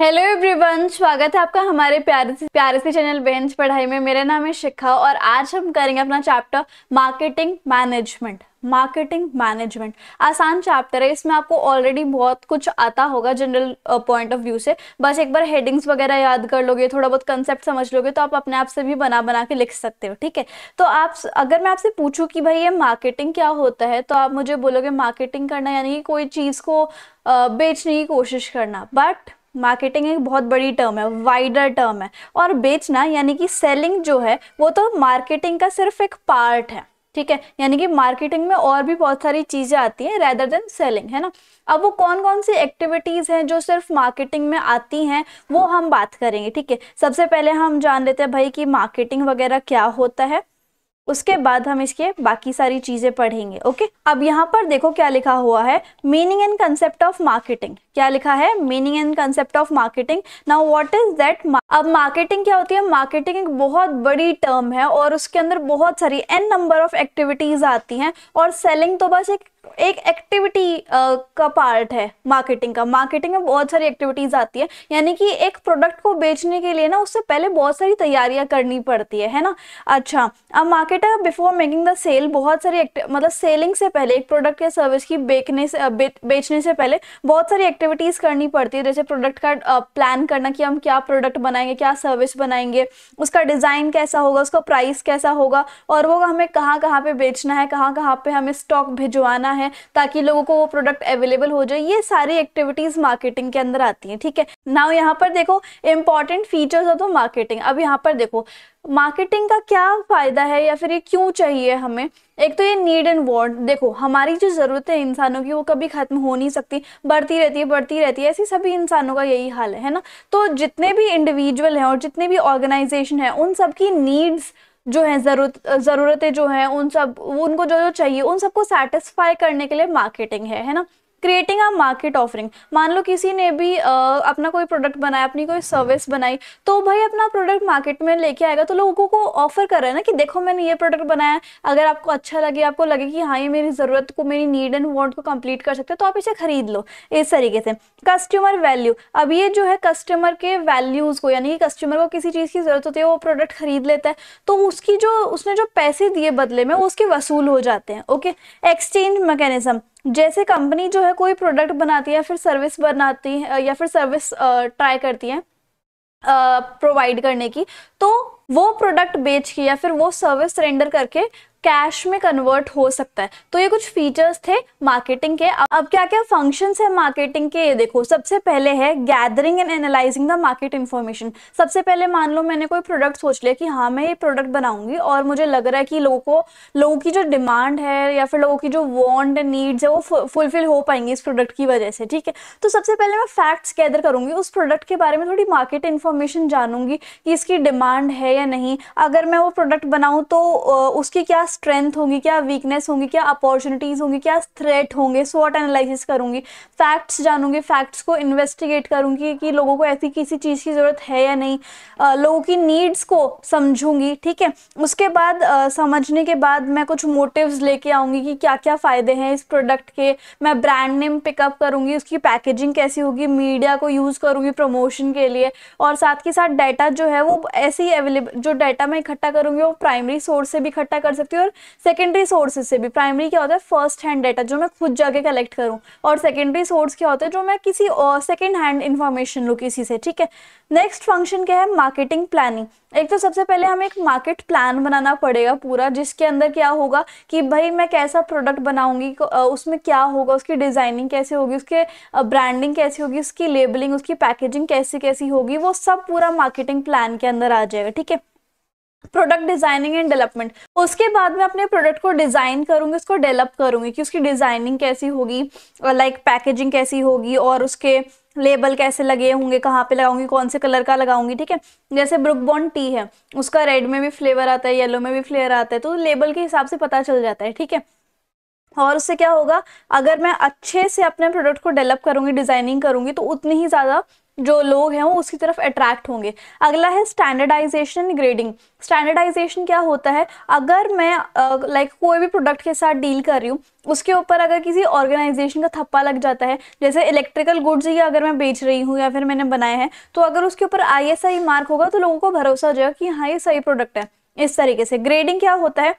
hello everyone स्वागत है आपका हमारे प्यारे से प्यारे से चैनल बेंच पढ़ाई में मेरा नाम है शिखा और आज हम करेंगे अपना chapter marketing management marketing management आसान चैप्टर है इसमें आपको ऑलरेडी बहुत कुछ आता होगा जनरल पॉइंट ऑफ व्यू से बस एक बार हेडिंग्स वगैरह याद कर लोगे थोड़ा बहुत कंसेप्ट समझ लोगे तो आप अपने आप से भी बना बना के लिख सकते हो ठीक है तो आप अगर मैं आपसे पूछूं कि भाई ये मार्केटिंग क्या होता है तो आप मुझे बोलोगे मार्केटिंग करना यानी कि कोई चीज़ को बेचने की कोशिश करना बट मार्केटिंग एक बहुत बड़ी टर्म है वाइडर टर्म है और बेचना यानी कि सेलिंग जो है वो तो मार्केटिंग का सिर्फ एक पार्ट है ठीक है यानी कि मार्केटिंग में और भी बहुत सारी चीज़ें आती हैं रेदर देन सेलिंग है ना अब वो कौन कौन सी एक्टिविटीज़ हैं जो सिर्फ मार्केटिंग में आती हैं वो हम बात करेंगे ठीक है सबसे पहले हम जान लेते हैं भाई कि मार्केटिंग वगैरह क्या होता है उसके बाद हम इसके बाकी सारी चीज़ें पढ़ेंगे ओके अब यहाँ पर देखो क्या लिखा हुआ है meaning and concept of marketing क्या लिखा है meaning and concept of marketing now what is that अब मार्केटिंग क्या होती है मार्केटिंग एक बहुत बड़ी टर्म है और उसके अंदर बहुत सारी एन नंबर ऑफ एक्टिविटीज आती हैं और सेलिंग तो बस एक एक एक्टिविटी uh, का पार्ट है मार्केटिंग का मार्केटिंग में बहुत सारी एक्टिविटीज आती है यानी कि एक प्रोडक्ट को बेचने के लिए ना उससे पहले बहुत सारी तैयारियां करनी पड़ती है है ना अच्छा अब marketer before making the sale बहुत सारी मतलब सेलिंग से पहले एक प्रोडक्ट या सर्विस की बेचने से बे, बेचने से पहले बहुत सारी एक्टिविटीज करनी पड़ती है जैसे प्रोडक्ट का प्लान करना कि हम क्या प्रोडक्ट बनाएंगे क्या सर्विस बनाएंगे उसका डिजाइन कैसा होगा उसका प्राइस कैसा होगा और वो हमें कहाँ कहाँ पे बेचना है कहाँ कहाँ पे हमें स्टॉक भिजवाना है है ताकि लोगों को वो प्रोडक्ट अवेलेबल हो जाए ये सारी एक्टिविटीज़ मार्केटिंग के अंदर आती हैं ठीक है नाउ यहाँ पर देखो important features of the marketing अब यहाँ पर देखो मार्केटिंग का क्या फ़ायदा है या फिर ये क्यों चाहिए हमें एक तो ये नीड एंड वॉन्ट देखो हमारी जो ज़रूरत है इंसानों की वो कभी ख़त्म हो नहीं सकती बढ़ती रहती है बढ़ती रहती है ऐसी सभी इंसानों का यही हाल है ना तो जितने भी इंडिविजुअल हैं और जितने भी ऑर्गेनाइजेशन हैं उन सबकी नीड्स जो है ज़रूरत ज़रूरतें जो हैं उन सब उनको जो जो चाहिए उन सबको सेटिस्फाई करने के लिए मार्केटिंग है है ना क्रिएटिंग अ मार्केट ऑफरिंग मान लो किसी ने भी आ, अपना कोई प्रोडक्ट बनाया अपनी कोई सर्विस बनाई तो भाई अपना प्रोडक्ट मार्केट में लेके आएगा तो लोगों को ऑफर कर रहा है ना कि देखो मैंने ये प्रोडक्ट बनाया अगर आपको अच्छा लगे आपको लगे कि हाँ ये मेरी ज़रूरत को मेरी नीड एंड वॉन्ट को कंप्लीट कर सकते हो तो आप इसे खरीद लो इस तरीके से कस्टमर वैल्यू अब ये जो है कस्टमर के वैल्यूज़ को यानी कि कस्टमर को किसी चीज़ की ज़रूरत होती है वो प्रोडक्ट खरीद लेता है तो उसकी जो उसने जो पैसे दिए बदले में उसके वसूल हो जाते हैं ओके एक्सचेंज मैकेनिज्म जैसे कंपनी जो है कोई प्रोडक्ट बनाती है या फिर सर्विस बनाती है या फिर सर्विस ट्राई करती है प्रोवाइड करने की तो वो प्रोडक्ट बेच के या फिर वो सर्विस सरेंडर करके कैश में कन्वर्ट हो सकता है तो ये कुछ फीचर्स थे मार्केटिंग के अब क्या क्या फंक्शन है मार्केटिंग के ये देखो सबसे पहले है gathering and analyzing the market information सबसे पहले मान लो मैंने कोई प्रोडक्ट सोच लिया कि हाँ मैं ये प्रोडक्ट बनाऊंगी और मुझे लग रहा है कि लोगों को लोगों की जो डिमांड है या फिर लोगों की जो वॉन्ट एंड नीड्स है वो फुलफिल हो पाएंगी इस प्रोडक्ट की वजह से ठीक है तो सबसे पहले मैं फैक्ट्स गैदर करूंगी उस प्रोडक्ट के बारे में थोड़ी मार्केट इन्फॉर्मेशन जानूंगी कि इसकी डिमांड है या नहीं अगर मैं वो प्रोडक्ट बनाऊँ तो उसकी क्या स्ट्रेंथ होंगी क्या वीकनेस होंगी क्या अपॉर्चुनिटीज़ होंगी क्या थ्रेट होंगे स्वॉट एनालिसिस करूंगी फैक्ट्स जानूंगी फैक्ट्स को इन्वेस्टिगेट करूंगी कि लोगों को ऐसी किसी चीज़ की ज़रूरत है या नहीं आ, लोगों की नीड्स को समझूंगी ठीक है उसके बाद आ, समझने के बाद मैं कुछ मोटिव्स लेके आऊंगी कि क्या क्या फ़ायदे हैं इस प्रोडक्ट के मैं ब्रांड नेम पिकअप करूंगी उसकी पैकेजिंग कैसी होगी मीडिया को यूज़ करूंगी प्रमोशन के लिए और साथ के साथ डाटा जो है वो ऐसे ही अवेलेबल जो डाटा मैं इकट्ठा करूंगी वो प्राइमरी सोर्स से भी इकट्ठा कर सकती हूँ और सेकेंडरी सोर्सेज से भी प्राइमरी क्या होता है फर्स्ट हैंड डाटा जो मैं खुद जाके कलेक्ट करूँ और सेकेंडरी सोर्स क्या होता है जो मैं किसी और सेकेंड हैंड इन्फॉर्मेशन लूँ किसी से ठीक है नेक्स्ट फंक्शन क्या है मार्केटिंग प्लानिंग एक तो सबसे पहले हमें एक मार्केट प्लान बनाना पड़ेगा पूरा जिसके अंदर क्या होगा कि भाई मैं कैसा प्रोडक्ट बनाऊंगी उसमें क्या होगा उसकी डिज़ाइनिंग कैसे होगी उसके ब्रांडिंग कैसी होगी उसकी लेबलिंग उसकी पैकेजिंग कैसी कैसी होगी वो सब पूरा मार्केटिंग प्लान के अंदर आ जाएगा ठीक है प्रोडक्ट डिजाइनिंग एंड डेवलपमेंट उसके बाद मैं अपने प्रोडक्ट को डिजाइन करूंगी उसको डेवलप करूंगी कि उसकी डिजाइनिंग कैसी होगी लाइक पैकेजिंग कैसी होगी और उसके लेबल कैसे लगे होंगे कहाँ पे लगाऊंगी कौन से कलर का लगाऊंगी ठीक है जैसे ब्रुक टी है उसका रेड में भी फ्लेवर आता है येलो में भी फ्लेवर आता है तो लेबल के हिसाब से पता चल जाता है ठीक है और उससे क्या होगा अगर मैं अच्छे से अपने प्रोडक्ट को डेवलप करूंगी डिजाइनिंग करूंगी तो उतनी ही ज़्यादा जो लोग हैं वो उसकी तरफ अट्रैक्ट होंगे अगला है स्टैंडर्डाइजेशन ग्रेडिंग स्टैंडर्डाइजेशन क्या होता है अगर मैं लाइक uh, कोई भी प्रोडक्ट के साथ डील कर रही हूँ उसके ऊपर अगर किसी ऑर्गेनाइजेशन का थप्पा लग जाता है जैसे इलेक्ट्रिकल गुड्स ही अगर मैं बेच रही हूँ या फिर मैंने बनाया है तो अगर उसके ऊपर आई मार्क होगा तो लोगों को भरोसा हो जाएगा कि हाँ ये सही प्रोडक्ट है इस तरीके से ग्रेडिंग क्या होता है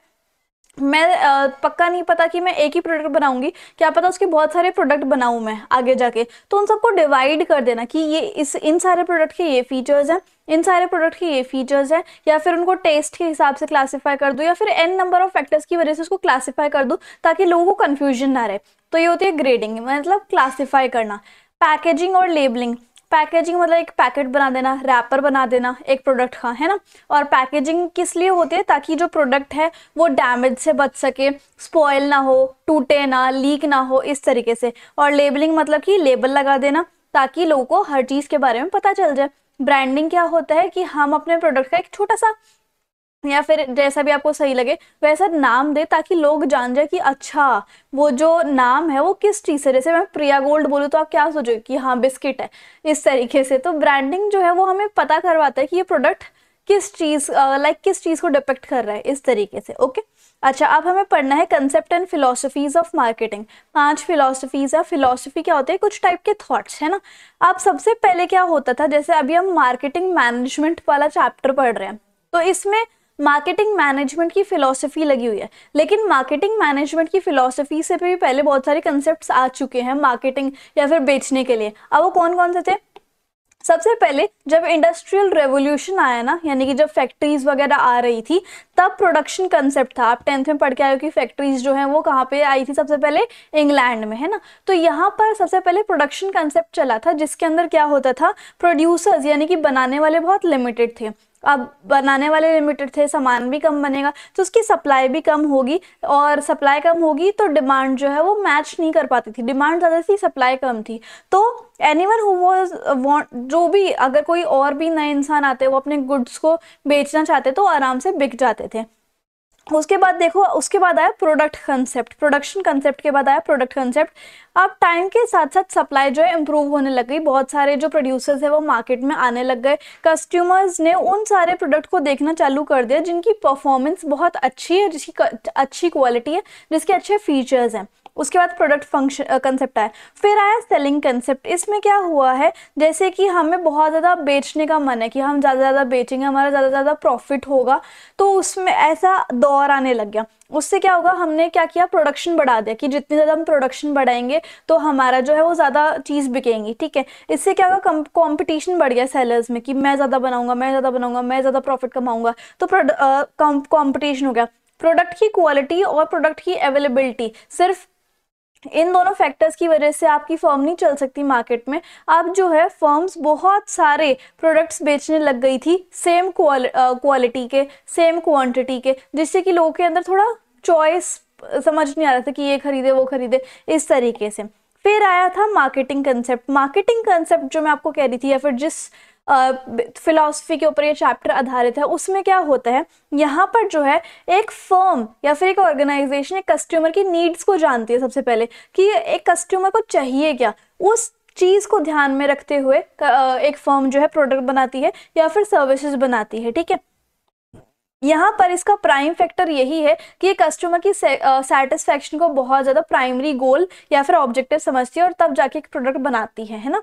मैं पक्का नहीं पता कि मैं एक ही प्रोडक्ट बनाऊंगी क्या पता उसके बहुत सारे प्रोडक्ट बनाऊं मैं आगे जाके तो उन सबको डिवाइड कर देना कि ये इस इन सारे प्रोडक्ट के ये फीचर्स हैं इन सारे प्रोडक्ट के ये फीचर्स हैं या फिर उनको टेस्ट के हिसाब से क्लासिफाई कर दूँ या फिर एन नंबर ऑफ फैक्टर्स की वजह से उसको क्लासीफाई कर दूँ ताकि लोगों को कन्फ्यूजन ना रहे तो ये होती है ग्रेडिंग मतलब क्लासीफाई करना पैकेजिंग और लेबलिंग पैकेजिंग मतलब एक पैकेट बना देना रैपर बना देना एक प्रोडक्ट का है ना और पैकेजिंग किस लिए होती है ताकि जो प्रोडक्ट है वो डैमेज से बच सके स्पॉयल ना हो टूटे ना लीक ना हो इस तरीके से और लेबलिंग मतलब कि लेबल लगा देना ताकि लोगों को हर चीज़ के बारे में पता चल जाए ब्रांडिंग क्या होता है कि हम अपने प्रोडक्ट का एक छोटा सा या फिर जैसा भी आपको सही लगे वैसा नाम दे ताकि लोग जान जाए कि अच्छा वो जो नाम है वो किस चीज़ से जैसे मैं प्रिया गोल्ड बोलूँ तो आप क्या सोचो कि हाँ बिस्किट है इस तरीके से तो ब्रांडिंग जो है वो हमें पता करवाता है कि ये प्रोडक्ट किस चीज़ लाइक किस चीज़ को डिपेक्ट कर रहा है इस तरीके से ओके अच्छा अब हमें पढ़ना है concept and philosophies of marketing पांच फिलोसफीज या फिलोसफी क्या होती है कुछ टाइप के थॉट्स है ना आप सबसे पहले क्या होता था जैसे अभी हम मार्केटिंग मैनेजमेंट वाला चैप्टर पढ़ रहे हैं तो इसमें मार्केटिंग मैनेजमेंट की फिलॉसफी लगी हुई है लेकिन मार्केटिंग मैनेजमेंट की फिलॉसफी से भी पहले बहुत सारे कंसेप्ट आ चुके हैं मार्केटिंग या फिर बेचने के लिए अब वो कौन कौन से थे सबसे पहले जब इंडस्ट्रियल रेवोल्यूशन आया ना यानी कि जब फैक्ट्रीज वगैरह आ रही थी तब प्रोडक्शन कंसेप्ट था आप टेंथ में पढ़ के आए हो कि फैक्ट्रीज जो है वो कहाँ पे आई थी सबसे पहले इंग्लैंड में है ना तो यहाँ पर सबसे पहले प्रोडक्शन कंसेप्ट चला था जिसके अंदर क्या होता था प्रोड्यूसर्स यानी कि बनाने वाले बहुत लिमिटेड थे अब बनाने वाले लिमिटेड थे सामान भी कम बनेगा तो उसकी सप्लाई भी कम होगी और सप्लाई कम होगी तो डिमांड जो है वो मैच नहीं कर पाती थी डिमांड ज़्यादा थी सप्लाई कम थी तो एनी वन हु वॉन्ट जो भी अगर कोई और भी नए इंसान आते वो अपने गुड्स को बेचना चाहते तो आराम से बिक जाते थे उसके बाद देखो उसके बाद आया प्रोडक्ट कंसेप्ट प्रोडक्शन कंसेप्ट के बाद आया प्रोडक्ट कंसेप्ट अब टाइम के साथ साथ सप्लाई जो है इम्प्रूव होने लग गई बहुत सारे जो प्रोड्यूसर्स है वो मार्केट में आने लग गए कस्टमर्स ने उन सारे प्रोडक्ट को देखना चालू कर दिया जिनकी परफॉर्मेंस बहुत अच्छी है जिसकी अच्छी क्वालिटी है जिसके अच्छे फीचर्स हैं उसके बाद प्रोडक्ट फंक्शन कंसेप्ट आया फिर आया सेलिंग कंसेप्ट इसमें क्या हुआ है जैसे कि हमें बहुत ज़्यादा बेचने का मन है कि हम ज़्यादा ज़्यादा बेचेंगे हमारा ज़्यादा ज़्यादा प्रॉफिट होगा तो उसमें ऐसा दौर आने लग गया उससे क्या होगा हमने क्या किया प्रोडक्शन बढ़ा दिया कि जितनी ज़्यादा हम प्रोडक्शन बढ़ाएंगे तो हमारा जो है वो ज़्यादा चीज़ बिकेंगी ठीक है इससे क्या होगा कॉम्पिटिशन बढ़ गया सेलर्स में कि मैं ज़्यादा बनाऊंगा मैं ज़्यादा बनाऊंगा मैं ज़्यादा प्रॉफिट कमाऊंगा तो कॉम्पिटिशन हो गया प्रोडक्ट की क्वालिटी और प्रोडक्ट की अवेलेबिलिटी सिर्फ इन दोनों फैक्टर्स की वजह से आपकी फर्म नहीं चल सकती मार्केट में अब जो है फर्म्स बहुत सारे प्रोडक्ट्स बेचने लग गई थी सेम क्वालिटी के सेम क्वांटिटी के जिससे कि लोगों के अंदर थोड़ा चॉइस समझ नहीं आ रहा था कि ये खरीदे वो खरीदे इस तरीके से फिर आया था मार्केटिंग कंसेप्ट मार्केटिंग कंसेप्ट जो मैं आपको कह रही थी या फिर जिस फिलॉसफी के ऊपर ये चैप्टर आधारित है उसमें क्या होता है यहाँ पर जो है एक फर्म या फिर एक ऑर्गेनाइजेशन एक कस्टमर की नीड्स को जानती है सबसे पहले कि एक कस्टमर को चाहिए क्या उस चीज़ को ध्यान में रखते हुए एक फर्म जो है प्रोडक्ट बनाती है या फिर सर्विसेज बनाती है ठीक है यहाँ पर इसका प्राइम फैक्टर यही है कि ये कस्टमर की सेटिस्फेक्शन को बहुत ज़्यादा प्राइमरी गोल या फिर ऑब्जेक्टिव समझती है और तब जाके एक प्रोडक्ट बनाती है है ना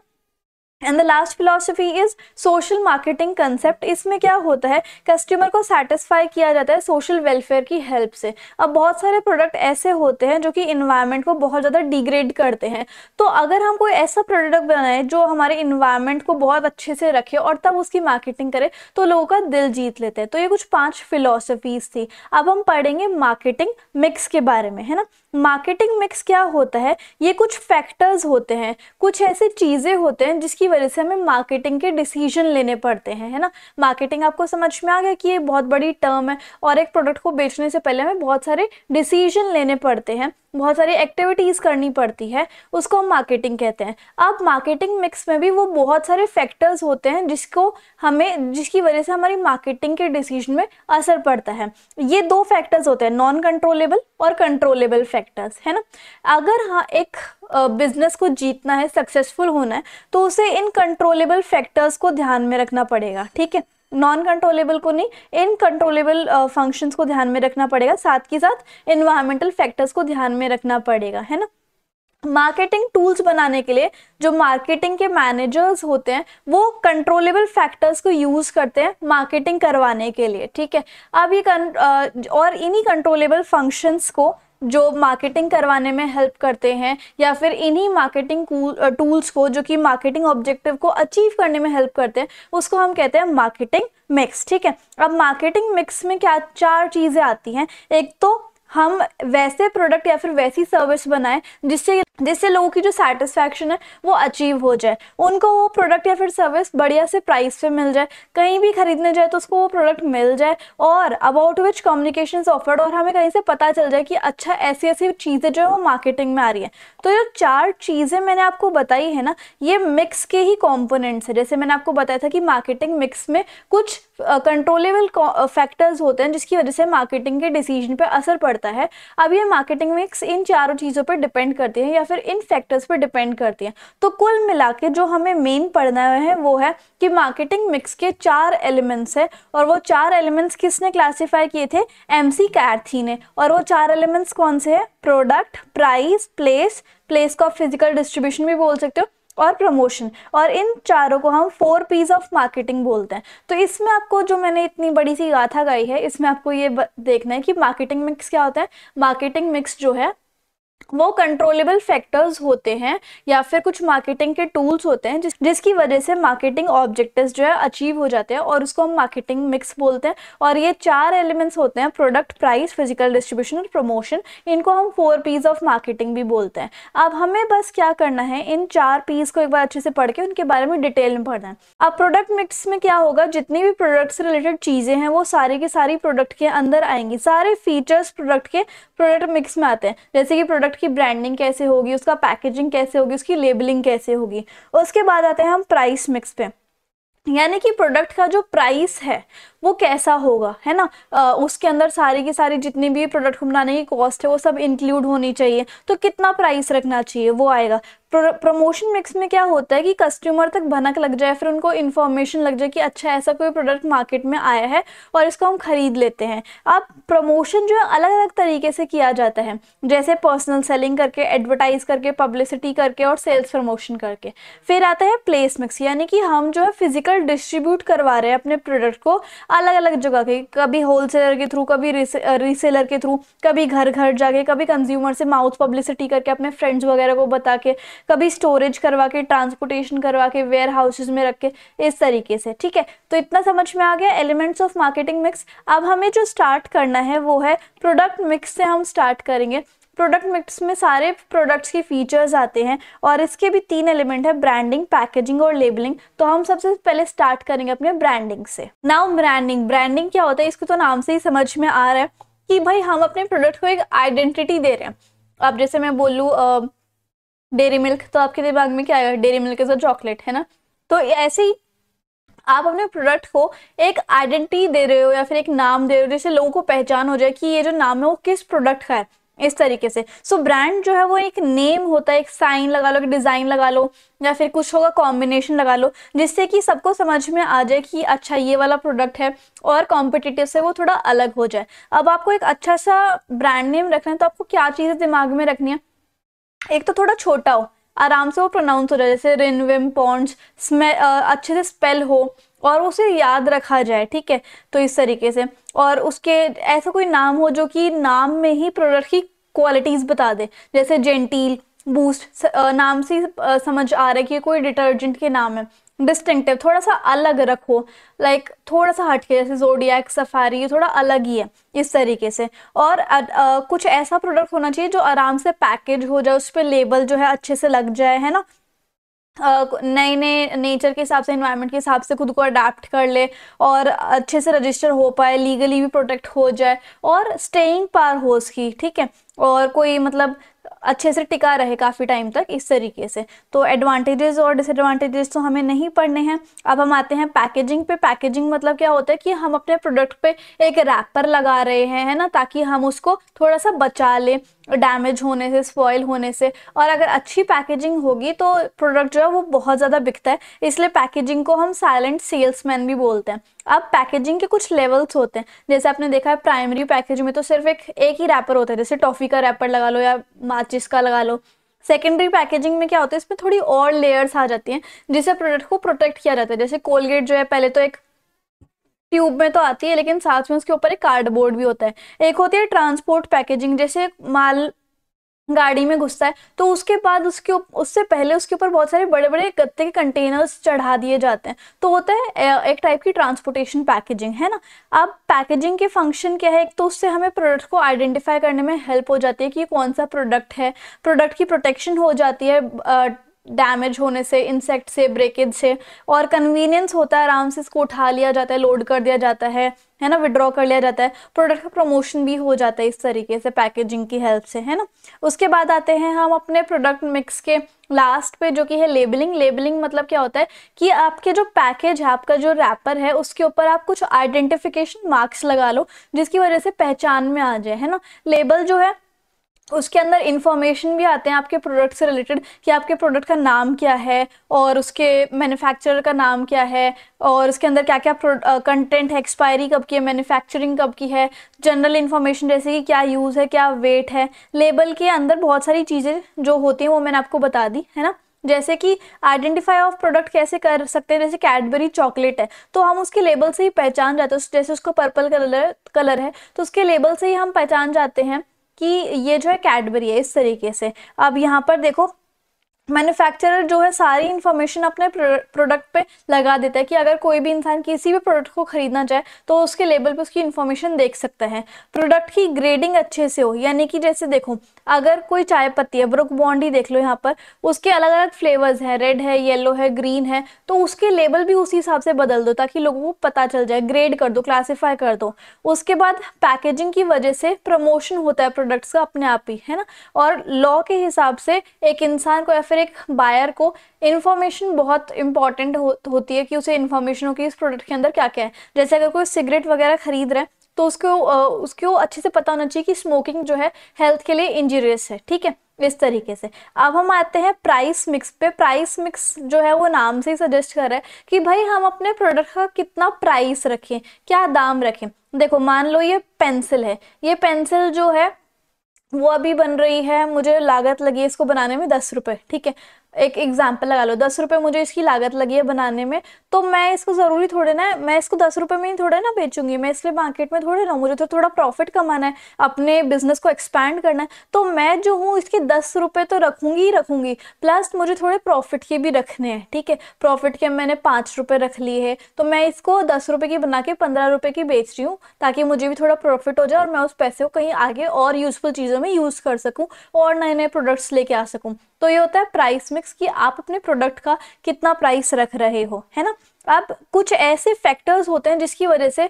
and the last philosophy is social marketing concept इसमें क्या होता है कस्टमर को सेटिस्फाई किया जाता है सोशल वेलफेयर की हेल्प से अब बहुत सारे प्रोडक्ट ऐसे होते हैं जो कि इन्वायरमेंट को बहुत ज़्यादा डिग्रेड करते हैं तो अगर हम कोई ऐसा प्रोडक्ट बनाए जो हमारे इन्वायरमेंट को बहुत अच्छे से रखे और तब उसकी मार्केटिंग करें तो लोगों का दिल जीत लेते हैं तो ये कुछ पाँच फिलोसफीज थी अब हम पढ़ेंगे मार्केटिंग मिक्स के बारे में है ना मार्केटिंग मिक्स क्या होता है ये कुछ फैक्टर्स होते हैं कुछ ऐसे चीज़ें होते हैं जिसकी वजह से हमें मार्केटिंग के डिसीजन लेने पड़ते हैं है ना मार्केटिंग आपको समझ में आ गया कि ये बहुत बड़ी टर्म है और एक प्रोडक्ट को बेचने से पहले हमें बहुत सारे डिसीजन लेने पड़ते हैं बहुत सारी एक्टिविटीज़ करनी पड़ती है उसको हम मार्केटिंग कहते हैं अब मार्केटिंग मिक्स में भी वो बहुत सारे फैक्टर्स होते हैं जिसको हमें जिसकी वजह से हमारी मार्केटिंग के डिसीजन में असर पड़ता है ये दो फैक्टर्स होते हैं नॉन कंट्रोलेबल और कंट्रोलेबल फैक्टर्स है ना अगर हाँ एक बिजनेस को जीतना है सक्सेसफुल होना है तो उसे इन कंट्रोलेबल फैक्टर्स को ध्यान में रखना पड़ेगा ठीक है नॉन कंट्रोलेबल को नहीं इन कंट्रोलेबल फंक्शंस को ध्यान में रखना पड़ेगा साथ के साथ इन्वायरमेंटल फैक्टर्स को ध्यान में रखना पड़ेगा है ना मार्केटिंग टूल्स बनाने के लिए जो मार्केटिंग के मैनेजर्स होते हैं वो कंट्रोलेबल फैक्टर्स को यूज़ करते हैं मार्केटिंग करवाने के लिए ठीक है अब ये uh, और इन्हीं कंट्रोलेबल फंक्शंस को जो मार्केटिंग करवाने में हेल्प करते हैं या फिर इन्हीं मार्केटिंग टूल्स को जो कि मार्केटिंग ऑब्जेक्टिव को अचीव करने में हेल्प करते हैं उसको हम कहते हैं मार्केटिंग मिक्स ठीक है अब मार्केटिंग मिक्स में क्या चार चीज़ें आती हैं एक तो हम वैसे प्रोडक्ट या फिर वैसी सर्विस बनाएं जिससे जिससे लोगों की जो सेटिस्फैक्शन है वो अचीव हो जाए उनको वो प्रोडक्ट या फिर सर्विस बढ़िया से प्राइस पे मिल जाए कहीं भी खरीदने जाए तो उसको वो प्रोडक्ट मिल जाए और अबाउट विच कम्युनिकेशन ऑफर्ड और हमें कहीं से पता चल जाए कि अच्छा ऐसी ऐसी चीज़ें जो है वो मार्केटिंग में आ रही हैं तो जो चार चीज़ें मैंने आपको बताई है ना ये मिक्स के ही कॉम्पोनेंट्स है जैसे मैंने आपको बताया था कि मार्केटिंग मिक्स में कुछ कंट्रोलेबल फैक्टर्स होते हैं जिसकी वजह से मार्केटिंग के डिसीजन पर असर पड़ता है अब ये मार्केटिंग मिक्स इन चारों चीज़ों पर डिपेंड करती है या फिर इन फैक्टर्स पर डिपेंड करती हैं तो कुल मिला के जो हमें मेन पढ़ना है वो है कि मार्केटिंग मिक्स के चार एलिमेंट्स है और वो चार एलिमेंट्स किसने क्लासीफाई किए थे एम सी कैर्थी ने और वो चार एलिमेंट्स कौन से हैं प्रोडक्ट प्राइस प्लेस प्लेस को आप फिजिकल डिस्ट्रीब्यूशन भी बोल सकते हो और प्रमोशन और इन चारों को हम फोर पीस ऑफ मार्केटिंग बोलते हैं तो इसमें आपको जो मैंने इतनी बड़ी सी गाथा गाई है इसमें आपको ये देखना है कि मार्केटिंग मिक्स क्या होता है मार्केटिंग मिक्स जो है वो कंट्रोलेबल फैक्टर्स होते हैं या फिर कुछ मार्केटिंग के टूल्स होते हैं जिस जिसकी वजह से मार्केटिंग ऑब्जेक्टिव जो है अचीव हो जाते हैं और उसको हम मार्केटिंग मिक्स बोलते हैं और ये चार एलिमेंट्स होते हैं प्रोडक्ट प्राइस फिजिकल डिस्ट्रीब्यूशन और प्रमोशन इनको हम फोर पीस ऑफ मार्केटिंग भी बोलते हैं अब हमें बस क्या करना है इन चार पीस को एक बार अच्छे से पढ़ के उनके बारे में डिटेल में पढ़ना है अब प्रोडक्ट मिक्स में क्या होगा जितनी भी प्रोडक्ट से रिलेटेड चीज़ें हैं वो सारी के सारी प्रोडक्ट के अंदर आएंगी सारे फीचर्स प्रोडक्ट के प्रोडक्ट मिक्स में आते हैं जैसे कि प्रोडक्ट प्रोडक्ट की ब्रांडिंग कैसे होगी उसका पैकेजिंग कैसे होगी उसकी लेबलिंग कैसे होगी उसके बाद आते हैं हम प्राइस मिक्स पे यानी कि प्रोडक्ट का जो प्राइस है वो कैसा होगा है ना आ, उसके अंदर सारी की सारी जितनी भी प्रोडक्ट को बनाने की कॉस्ट है वो सब इंक्लूड होनी चाहिए तो कितना प्राइस रखना चाहिए वो आएगा प्रमोशन मिक्स में क्या होता है कि कस्टमर तक भनक लग जाए फिर उनको इन्फॉर्मेशन लग जाए कि अच्छा ऐसा कोई प्रोडक्ट मार्केट में आया है और इसको हम ख़रीद लेते हैं अब प्रमोशन जो है अलग अलग तरीके से किया जाता है जैसे पर्सनल सेलिंग करके एडवर्टाइज करके पब्लिसिटी करके और सेल्स प्रमोशन करके फिर आता है प्लेस मिक्स यानी कि हम जो है फिजिकल डिस्ट्रीब्यूट करवा रहे हैं अपने प्रोडक्ट को अलग अलग जगह के कभी होलसेलर के थ्रू कभी रीसेलर के थ्रू कभी घर घर जाके कभी कंज्यूमर से माउथ पब्लिसिटी करके अपने फ्रेंड्स वगैरह को बता के कभी स्टोरेज करवा के ट्रांसपोर्टेशन करवा के वेयर हाउसेज में रख के इस तरीके से ठीक है तो इतना समझ में आ गया एलिमेंट्स ऑफ मार्केटिंग मिक्स अब हमें जो स्टार्ट करना है वो है प्रोडक्ट मिक्स से हम स्टार्ट करेंगे प्रोडक्ट मिक्स में सारे प्रोडक्ट्स के फीचर्स आते हैं और इसके भी तीन एलिमेंट है ब्रांडिंग पैकेजिंग और लेबलिंग तो हम सबसे पहले स्टार्ट करेंगे अपने ब्रांडिंग से नाउ ब्रांडिंग ब्रांडिंग क्या होता है इसको तो नाम से ही समझ में आ रहा है कि भाई हम अपने प्रोडक्ट को एक आइडेंटिटी दे रहे हैं अब जैसे मैं बोलूँ डेरी मिल्क तो आपके दिमाग में क्या आएगा dairy milk is a chocolate है ना तो ऐसे ही आप अपने प्रोडक्ट को एक आइडेंटिटी दे रहे हो या फिर एक नाम दे रहे हो जिससे लोगों को पहचान हो जाए कि ये जो नाम है वो किस प्रोडक्ट का है इस तरीके से सो so, ब्रांड जो है वो एक नेम होता है एक साइन लगा लो एक डिज़ाइन लगा लो या फिर कुछ होगा कॉम्बिनेशन लगा लो जिससे कि सबको समझ में आ जाए कि अच्छा ये वाला प्रोडक्ट है और कॉम्पिटिटिव से वो थोड़ा अलग हो जाए अब आपको एक अच्छा सा ब्रांड नेम रखना है तो आपको क्या चीज़ें दिमाग में रखनी है एक तो थोड़ा छोटा हो आराम से वो प्रोनाउंस हो जाए जैसे रिन विम पॉन्ड्स अच्छे से स्पेल हो और उसे याद रखा जाए ठीक है तो इस तरीके से और उसके ऐसा कोई नाम हो जो कि नाम में ही प्रोडक्ट की क्वालिटीज़ बता दे जैसे जेंटील बूस्ट नाम से समझ आ रहा है कि कोई डिटर्जेंट के नाम है डिस्टिंक्टिव थोड़ा सा अलग रखो लाइक like, थोड़ा सा हटके जैसे जोडियाक सफारी ये थोड़ा अलग ही है इस तरीके से और आ, आ, कुछ ऐसा प्रोडक्ट होना चाहिए जो आराम से पैकेज हो जाए उस पर लेबल जो है अच्छे से लग जाए है ना नए नए नेचर के हिसाब से इन्वायरमेंट के हिसाब से खुद को अडेप्ट कर ले और अच्छे से रजिस्टर हो पाए लीगली भी प्रोटेक्ट हो जाए और स्टेइंग पार हो उसकी ठीक है और कोई मतलब अच्छे से टिका रहे काफ़ी टाइम तक इस तरीके से तो एडवांटेजेस और डिसएडवांटेजेस तो हमें नहीं पढ़ने हैं अब हम आते हैं पैकेजिंग पे पैकेजिंग मतलब क्या होता है कि हम अपने प्रोडक्ट पे एक रैपर लगा रहे हैं है ना ताकि हम उसको थोड़ा सा बचा लें डैमेज होने से स्पॉयल होने से और अगर अच्छी पैकेजिंग होगी तो प्रोडक्ट जो है वो बहुत ज़्यादा बिकता है इसलिए पैकेजिंग को हम साइलेंट सेल्समैन भी बोलते हैं अब पैकेजिंग के कुछ लेवल्स होते हैं जैसे आपने देखा है प्राइमरी पैकेज में तो सिर्फ एक एक ही रैपर होता है जैसे टॉफ़ी का रैपर लगा लो या माचिस का लगा लो सेकेंडरी पैकेजिंग में क्या होता है इसमें थोड़ी और लेयर्स आ जाती हैं जिससे प्रोडक्ट को प्रोटेक्ट किया जाता है जैसे कोलगेट जो है पहले तो एक ट्यूब में तो आती है लेकिन साथ में उसके ऊपर एक कार्डबोर्ड भी होता है एक होती है ट्रांसपोर्ट पैकेजिंग जैसे माल गाड़ी में घुसता है तो उसके बाद उसके उससे पहले उसके ऊपर बहुत सारे बड़े बड़े गत्ते के कंटेनर्स चढ़ा दिए जाते हैं तो होता है एक टाइप की ट्रांसपोर्टेशन पैकेजिंग है ना अब पैकेजिंग के फंक्शन क्या है एक तो उससे हमें प्रोडक्ट को आइडेंटिफाई करने में हेल्प हो जाती है कि कौन सा प्रोडक्ट है प्रोडक्ट की प्रोटेक्शन हो जाती है डैमेज होने से इंसेक्ट से ब्रेकेज से और कन्वीनियंस होता है आराम से इसको उठा लिया जाता है लोड कर दिया जाता है है ना विड्रॉ कर लिया जाता है प्रोडक्ट का प्रमोशन भी हो जाता है इस तरीके से पैकेजिंग की हेल्प से है ना उसके बाद आते हैं हम अपने प्रोडक्ट मिक्स के लास्ट पे जो कि है लेबलिंग लेबलिंग मतलब क्या होता है कि आपके जो पैकेज है आपका जो रैपर है उसके ऊपर आप कुछ आइडेंटिफिकेशन मार्क्स लगा लो जिसकी वजह से पहचान में आ जाए है ना लेबल जो है उसके अंदर इन्फॉर्मेशन भी आते हैं आपके प्रोडक्ट से रिलेटेड कि आपके प्रोडक्ट का नाम क्या है और उसके मैन्युफैक्चरर का नाम क्या है और उसके अंदर क्या क्या कंटेंट है एक्सपायरी कब की है मैन्युफैक्चरिंग कब की है जनरल इन्फॉर्मेशन जैसे कि क्या यूज़ है क्या वेट है लेबल के अंदर बहुत सारी चीज़ें जो होती हैं वो मैंने आपको बता दी है ना जैसे कि आइडेंटिफाई ऑफ प्रोडक्ट कैसे कर सकते हैं जैसे कैडबरी चॉकलेट है तो हम उसके लेबल से ही पहचान जाते हैं जैसे उसका पर्पल कलर कलर है तो उसके लेबल से ही हम पहचान जाते हैं कि ये जो है कैडबरी है इस तरीके से अब यहाँ पर देखो मैन्युफैक्चरर जो है सारी इन्फॉर्मेशन अपने प्रोडक्ट पे लगा देता है कि अगर कोई भी इंसान किसी भी प्रोडक्ट को खरीदना चाहे तो उसके लेबल पे उसकी इन्फॉर्मेशन देख सकता है प्रोडक्ट की ग्रेडिंग अच्छे से हो यानी कि जैसे देखो अगर कोई चाय पत्ती है ब्रुक बॉन्डी देख लो यहाँ पर उसके अलग अलग फ्लेवर्स हैं रेड है येलो है ग्रीन है तो उसके लेबल भी उसी हिसाब से बदल दो ताकि लोगों को पता चल जाए ग्रेड कर दो क्लासीफाई कर दो उसके बाद पैकेजिंग की वजह से प्रमोशन होता है प्रोडक्ट्स का अपने आप ही है ना और लॉ के हिसाब से एक इंसान को या फिर फिर एक बायर को इन्फॉर्मेशन बहुत इंपॉर्टेंट हो, होती है कि उसे इन्फॉर्मेशन हो कि इस प्रोडक्ट के अंदर क्या क्या है जैसे अगर कोई सिगरेट वगैरह खरीद रहे हैं तो उसको उसको अच्छे से पता होना चाहिए कि स्मोकिंग जो है हेल्थ के लिए इंजीरियस है ठीक है इस तरीके से अब हम आते हैं प्राइस मिक्स पे प्राइस मिक्स जो है वो नाम से ही सजेस्ट कर रहा है कि भाई हम अपने प्रोडक्ट का कितना प्राइस रखें क्या दाम रखें देखो मान लो ये पेंसिल है ये पेंसिल जो है वो अभी बन रही है मुझे लागत लगी है इसको बनाने में दस रुपये ठीक है एक एग्जाम्पल लगा लो दस रुपये मुझे इसकी लागत लगी है बनाने में तो मैं इसको ज़रूरी थोड़े ना मैं इसको दस रुपये में ही थोड़े ना बेचूंगी मैं इसलिए मार्केट में थोड़े ना मुझे तो थोड़ा प्रॉफिट कमाना है अपने बिजनेस को एक्सपैंड करना है तो मैं जो हूँ इसके दस रुपये तो रखूँगी ही रखूँगी प्लस मुझे थोड़े प्रॉफिट के भी रखने हैं ठीक है प्रॉफिट के मैंने पाँच रुपये रख लिए है तो मैं इसको दस रुपये की बना के पंद्रह रुपये की बेच रही हूँ ताकि मुझे भी थोड़ा प्रॉफिट हो जाए और मैं उस पैसे को कहीं आगे और यूज़फुल चीज़ों में यूज़ कर सकूँ और नए नए प्रोडक्ट्स लेके आ सकूँ तो ये होता है प्राइस मिक्स टैक्स कि आप अपने प्रोडक्ट का कितना प्राइस रख रहे हो है ना अब कुछ ऐसे फैक्टर्स होते हैं जिसकी वजह से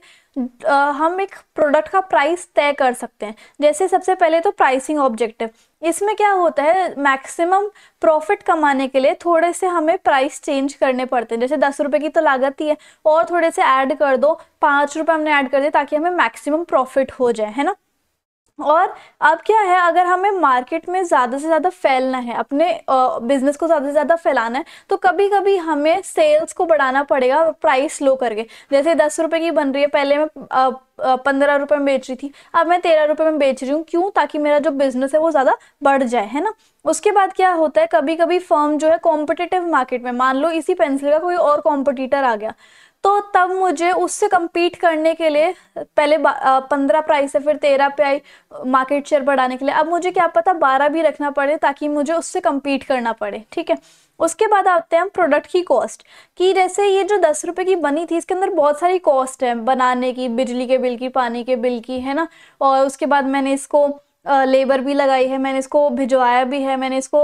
हम एक प्रोडक्ट का प्राइस तय कर सकते हैं जैसे सबसे पहले तो प्राइसिंग ऑब्जेक्टिव इसमें क्या होता है मैक्सिमम प्रॉफिट कमाने के लिए थोड़े से हमें प्राइस चेंज करने पड़ते हैं जैसे दस रुपये की तो लागत ही है और थोड़े से ऐड कर दो पाँच रुपये हमने ऐड कर दिए ताकि हमें मैक्सिमम प्रॉफिट हो जाए है ना और अब क्या है अगर हमें मार्केट में ज़्यादा से ज़्यादा फैलना है अपने बिजनेस को ज़्यादा से ज़्यादा फैलाना है तो कभी कभी हमें सेल्स को बढ़ाना पड़ेगा प्राइस लो करके जैसे दस रुपये की बन रही है पहले मैं पंद्रह रुपये में बेच रही थी अब मैं तेरह रुपये में बेच रही हूँ क्यों ताकि मेरा जो बिजनेस है वो ज़्यादा बढ़ जाए है ना उसके बाद क्या होता है कभी कभी फर्म जो है कॉम्पिटिटिव मार्केट में मान लो इसी पेंसिल का कोई और कॉम्पिटिटर आ गया तो तब मुझे उससे कम्पीट करने के लिए पहले पंद्रह प्राइस है फिर तेरह पे आई मार्केट शेयर बढ़ाने के लिए अब मुझे क्या पता बारह भी रखना पड़े ताकि मुझे उससे कम्पीट करना पड़े ठीक है उसके बाद आते हैं हम प्रोडक्ट की कॉस्ट कि जैसे ये जो दस रुपये की बनी थी इसके अंदर बहुत सारी कॉस्ट है बनाने की बिजली के बिल की पानी के बिल की है ना और उसके बाद मैंने इसको लेबर भी लगाई है मैंने इसको भिजवाया भी है मैंने इसको